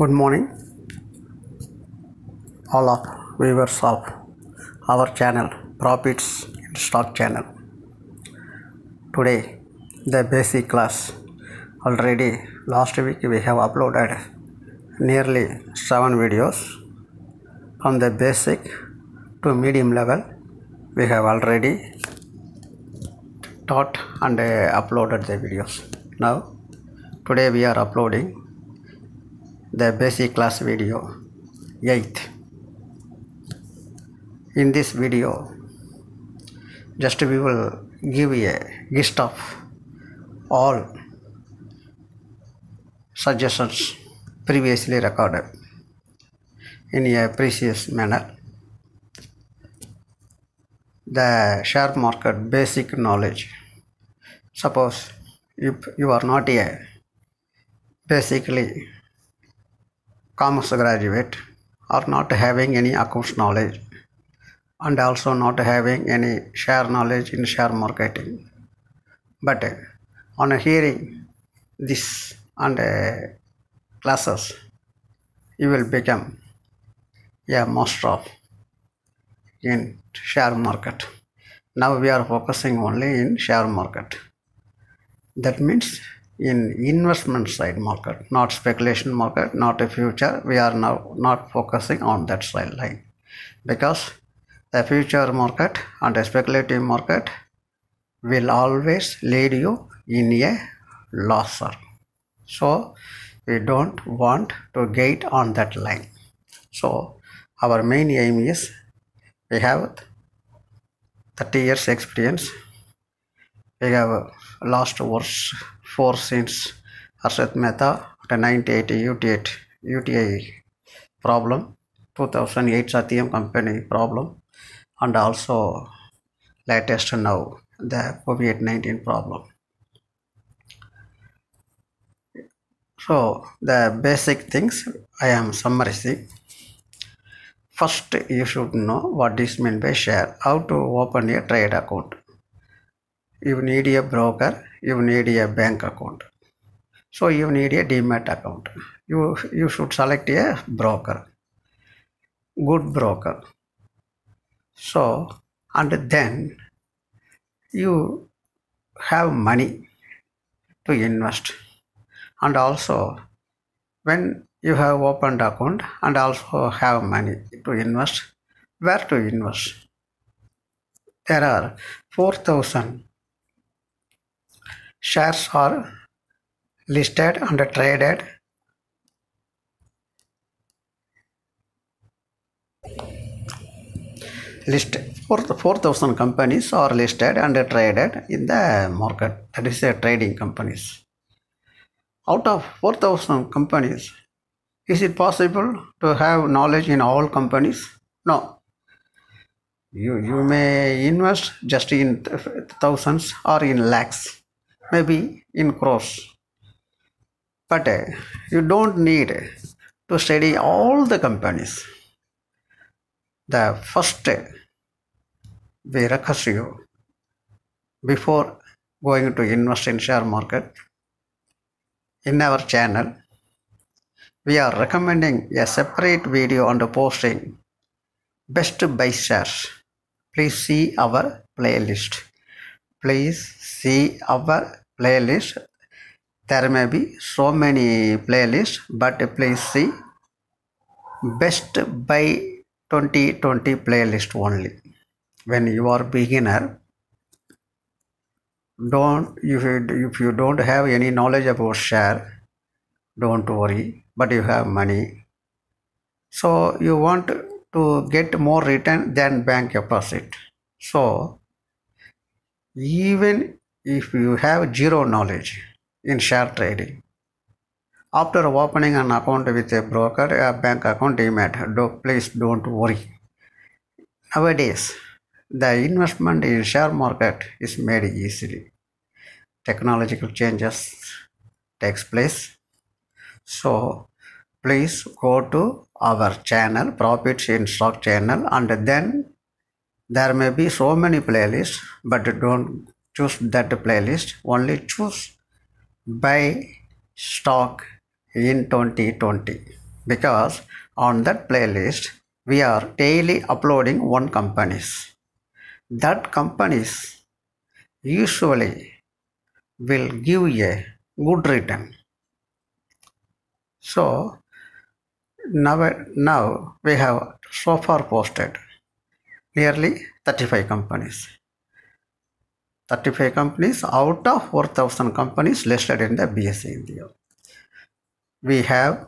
good morning all of viewers of our channel profits and stock channel today the basic class already last week we have uploaded nearly 7 videos from the basic to medium level we have already taught and uh, uploaded the videos now today we are uploading the basic class video 8 in this video just we will give a list of all suggestions previously recorded in a previous manner the share market basic knowledge suppose if you are not a basically commerce graduate are not having any accounts knowledge and also not having any share knowledge in share marketing but on hearing this and uh, classes you will become a master of in share market now we are focusing only in share market that means in investment side market not speculation market not a future we are now not focusing on that side line because the future market and the speculative market will always lead you in a loser so we don't want to get on that line so our main aim is we have 30 years experience we have lost worse four cents. Arshad Mehta at 98 ut UTI problem 2008 Satyam company problem and also latest now the COVID-19 problem. So the basic things I am summarizing. First you should know this means by share, how to open a trade account you need a broker, you need a bank account. So you need a DMAT account. You, you should select a broker, good broker. So, and then you have money to invest. And also, when you have opened account and also have money to invest, where to invest? There are 4,000 Shares are listed and traded. List 4,000 companies are listed and traded in the market. That is a trading companies. Out of 4,000 companies, is it possible to have knowledge in all companies? No. You, you may invest just in thousands or in lakhs maybe in cross but uh, you don't need to study all the companies the first uh, we request you before going to invest in share market in our channel we are recommending a separate video on the posting best buy shares please see our playlist please see our playlist there may be so many playlists but please see best by 2020 playlist only when you are beginner don't if you, if you don't have any knowledge about share don't worry but you have money so you want to get more return than bank deposit so even if you have zero knowledge in share trading. After opening an account with a broker, a bank account demat, do, please don't worry. Nowadays, the investment in share market is made easily. Technological changes takes place. So please go to our channel, Profits in Stock channel and then there may be so many playlists but don't choose that playlist only choose buy stock in 2020 because on that playlist we are daily uploading one companies that companies usually will give a good return so now, now we have so far posted nearly 35 companies. 35 companies out of 4000 companies listed in the BSE India. We have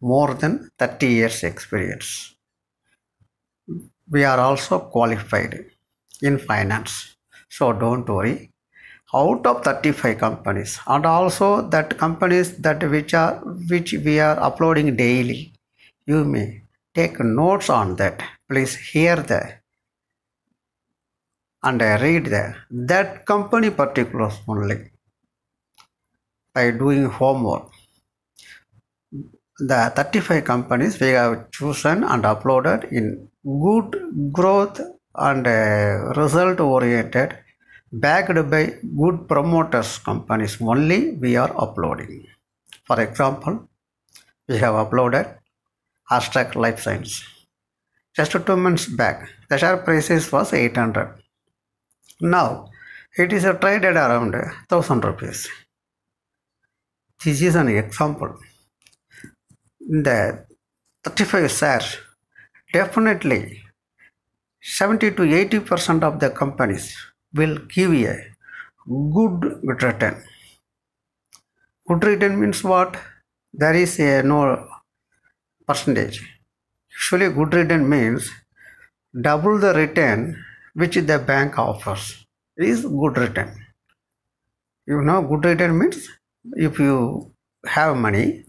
more than 30 years experience. We are also qualified in finance. So don't worry. Out of 35 companies and also that companies that which are which we are uploading daily, you may take notes on that. Please hear the and I read there that company particulars only by doing homework. The 35 companies we have chosen and uploaded in good growth and uh, result oriented backed by good promoters companies only we are uploading. For example, we have uploaded Hashtag Life Science. Just two months back, the share prices was 800 now it is a traded around 1000 rupees. This is an example. The 35 share definitely 70 to 80 percent of the companies will give a good return. Good return means what? There is a no percentage. Usually, good return means double the return which the bank offers is good return. You know, good return means if you have money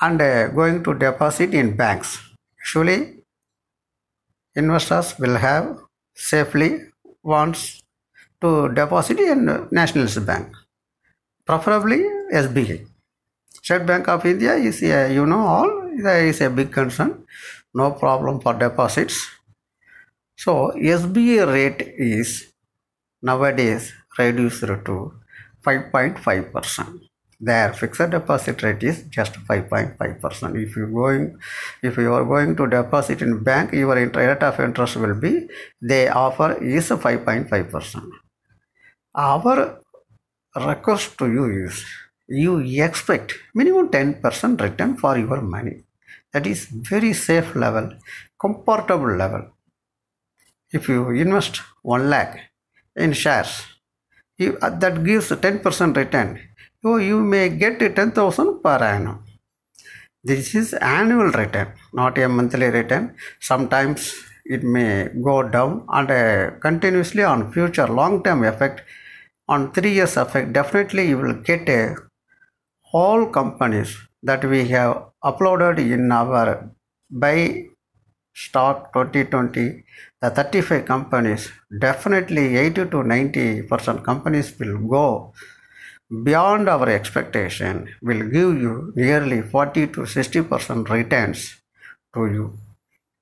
and uh, going to deposit in banks, usually investors will have safely wants to deposit in National Bank, preferably SBI. State Bank of India is a, uh, you know all there is a big concern. No problem for deposits so SBA rate is nowadays reduced to 5.5%. Their fixed deposit rate is just 5.5%. If you going, if you are going to deposit in bank, your rate of interest will be they offer is 5.5%. Our request to you is you expect minimum 10% return for your money. That is very safe level, comfortable level if you invest 1 lakh in shares you, uh, that gives 10% return so you may get 10000 per annum this is annual return not a monthly return sometimes it may go down and uh, continuously on future long term effect on 3 years effect definitely you will get a uh, all companies that we have uploaded in our buy stock 2020 the 35 companies definitely 80 to 90 percent companies will go beyond our expectation will give you nearly 40 to 60 percent returns to you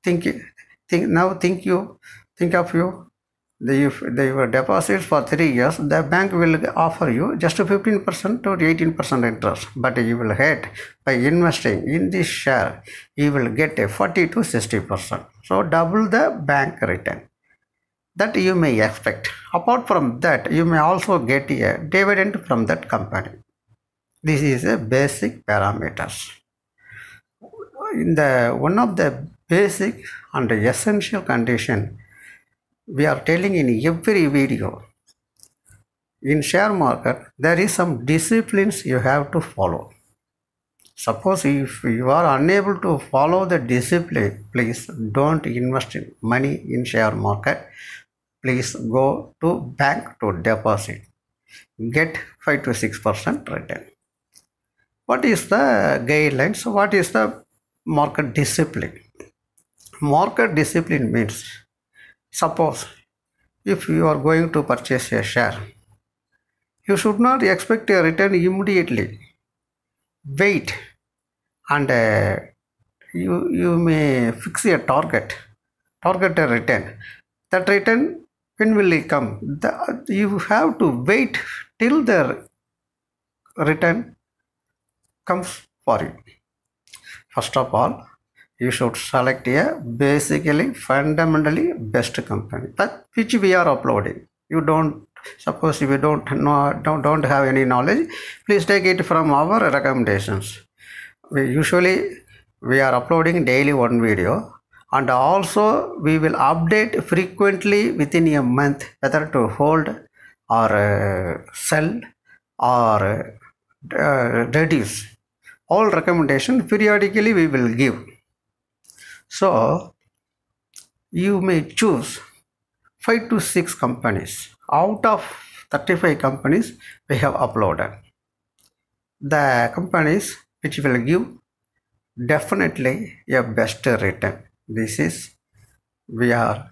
think think now think you think of you the, if they were deposits for 3 years, the bank will offer you just 15% to 18% interest. But you will get by investing in this share, you will get a 40 to 60%. So double the bank return that you may expect. Apart from that, you may also get a dividend from that company. This is a basic parameters. In the one of the basic and essential condition we are telling in every video in share market there is some disciplines you have to follow suppose if you are unable to follow the discipline please don't invest in money in share market please go to bank to deposit get 5 to 6 percent return what is the guidelines what is the market discipline market discipline means Suppose if you are going to purchase a share, you should not expect a return immediately. Wait and uh, you, you may fix a target, target a return. That return, when will it come? The, you have to wait till the return comes for you. First of all, you should select a basically fundamentally best company that which we are uploading you don't suppose if you don't know don't, don't have any knowledge please take it from our recommendations we usually we are uploading daily one video and also we will update frequently within a month whether to hold or uh, sell or uh, reduce all recommendation periodically we will give so you may choose 5 to 6 companies out of 35 companies we have uploaded. The companies which will give definitely a best return. This is we are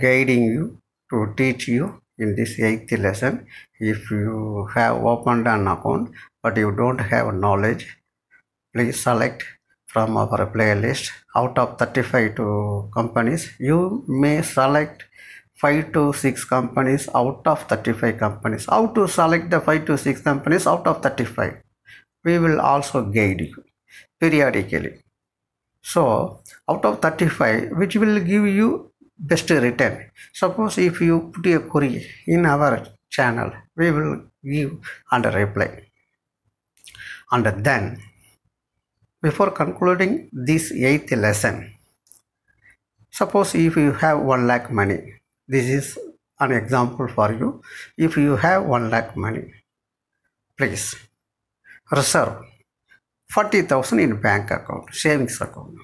guiding you to teach you in this eighth lesson if you have opened an account but you don't have knowledge please select from our playlist out of 35 to companies you may select 5 to 6 companies out of 35 companies how to select the 5 to 6 companies out of 35 we will also guide you periodically so out of 35 which will give you best return suppose if you put a query in our channel we will give under reply and then before concluding this eighth lesson, suppose if you have 1 lakh money, this is an example for you. If you have 1 lakh money, please reserve 40,000 in bank account, savings account.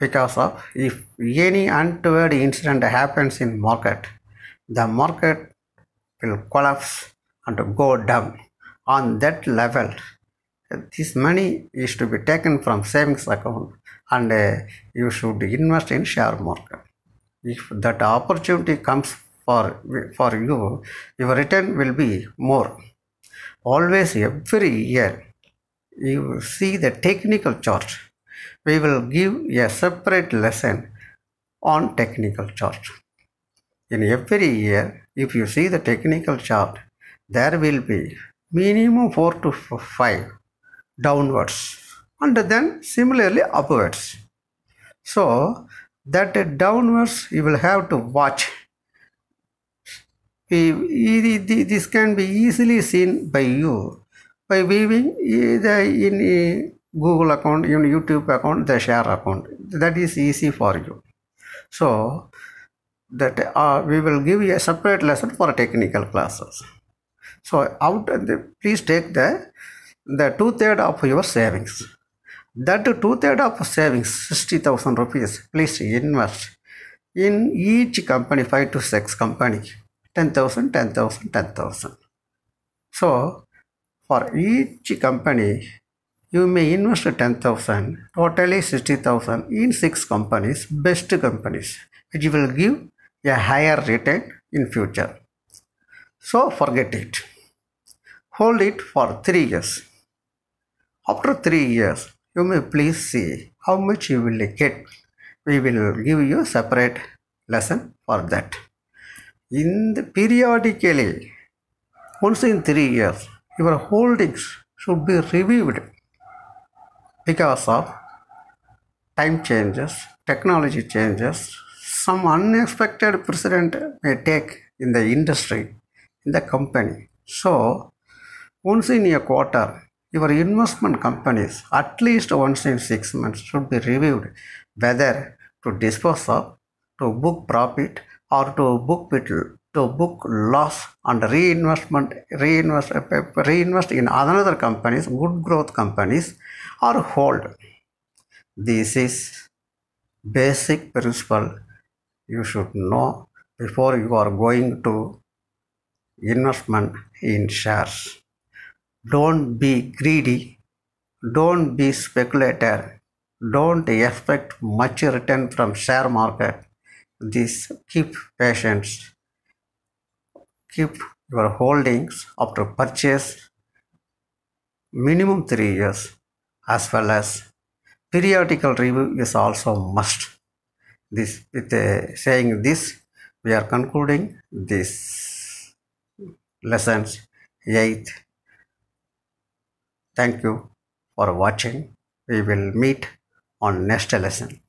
Because of if any untoward incident happens in market, the market will collapse and go down. On that level, this money is to be taken from savings account and uh, you should invest in share market if that opportunity comes for for you your return will be more always every year you see the technical chart we will give a separate lesson on technical chart in every year if you see the technical chart there will be minimum 4 to 5 downwards and then similarly upwards so that downwards you will have to watch this can be easily seen by you by viewing either in a google account in youtube account the share account that is easy for you so that uh, we will give you a separate lesson for technical classes so out please take the the two-third of your savings. That two-third of savings, 60,000 rupees, please invest in each company, 5 to 6 company, 10,000, 10,000, 10,000. So, for each company, you may invest 10,000, totally 60,000 in 6 companies, best companies, which will give a higher return in future. So, forget it. Hold it for 3 years after 3 years, you may please see how much you will get. We will give you a separate lesson for that. In the periodically, once in 3 years, your holdings should be reviewed because of time changes, technology changes, some unexpected precedent may take in the industry, in the company. So, once in a quarter, your investment companies at least once in six months should be reviewed whether to dispose of, to book profit, or to book to book loss and reinvestment reinvest reinvest in another companies good growth companies or hold this is basic principle you should know before you are going to investment in shares don't be greedy. Don't be speculator. Don't expect much return from share market. This keep patience. Keep your holdings after purchase minimum 3 years as well as periodical review is also must. This with uh, saying this we are concluding this lessons 8 Thank you for watching. We will meet on next lesson.